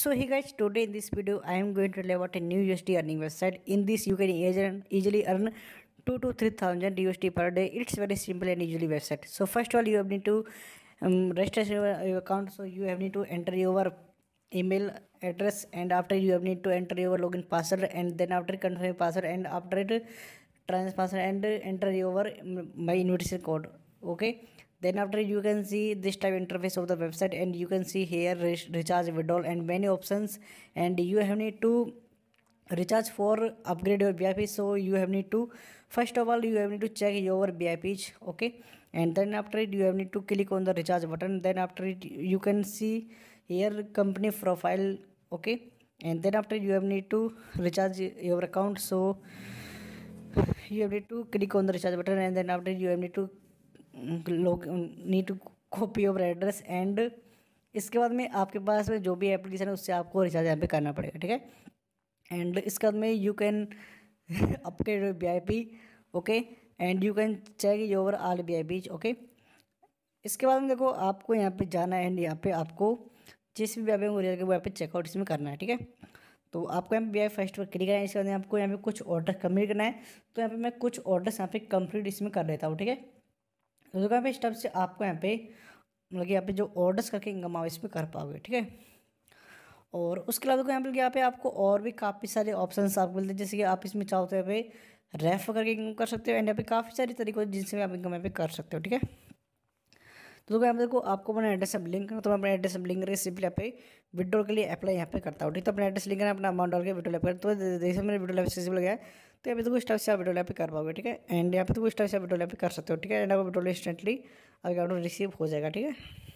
so hey guys today in this video i am going to tell about a new usd earning website in this you can easily earn 2 to 3000 usd per day it's very simple and easily website so first of all you have need to um, register your, your account so you have need to enter your email address and after you have need to enter your login password and then after confirm password and after it transfer password and enter your um, my invitation code okay then after you can see this type interface of the website and you can see here recharge withdrawal and many options and you have need to recharge for upgrade your VIP so you have need to first of all you have need to check your BIPs okay and then after it you have need to click on the recharge button then after it you can see here company profile okay and then after you have need to recharge your account so you have need to click on the recharge button and then after you have need to need copy of address and इसके बाद में आपके पास में जो भी application है उससे आपको रिचार्ज यहाँ पे करना पड़ेगा ठीक है एंड इसके बाद में you can upgrade V I P okay and you can check your all V I P okay इसके बाद में देखो आपको यहाँ पे जाना है एंड यहाँ पे आपको जिस भी वी आई पी को वी आई चेकआउट इसमें करना है ठीक है तो आपको यहाँ पे वी आई फर्स्ट पर क्लिक करना है इसके बाद आपको यहाँ पे कुछ ऑर्डर कम्प्लीट करना है तो यहाँ पे मैं कुछ ऑर्डर्स यहाँ पे कंप्लीट इसमें कर लेता हूँ ठीक है तो पे स्टफ से आपको यहाँ पे मतलब कि यहाँ पे जो ऑर्डर्स करके इनकम आओ इसमें कर पाओगे ठीक है और उसके अलावा यहाँ पर यहाँ पे आपको और भी काफ़ी सारे ऑप्शन आपको मिलते हैं जैसे कि आप इसमें चाहो तो यहाँ पे रेफ करके इनकम कर सकते हो एंड यहाँ पे काफ़ी सारे तरीक़ों जिनसे आप इनकम यहाँ पे कर सकते हो ठीक है तो देखो यहाँ देखो आपको अपना एड्रेस अब लिंक करना तो मैं अपना एड्रेस अब लिंक करके सिंपली यहाँ पे विड्रॉल के लिए अप्लाई यहाँ पे करता हूँ ठीक है तो अपना एड्रेस लिंक करना अपना अमाउंट डाल के विड्रॉल अप्लाई तो जैसे मेरे विड्रॉल सिंपल गया तो यहाँ पे देखो स्टाफ से आप विड्रोल पे कर पाओगे ठीक है एंड यहाँ पे देखो स्टाफ से आप विड्रोल पे कर सकते हो ठीक है एंड आपको विड्रोल इंस्टेंटली अगर डाउनलोड रिसीव हो जाएगा ठीक है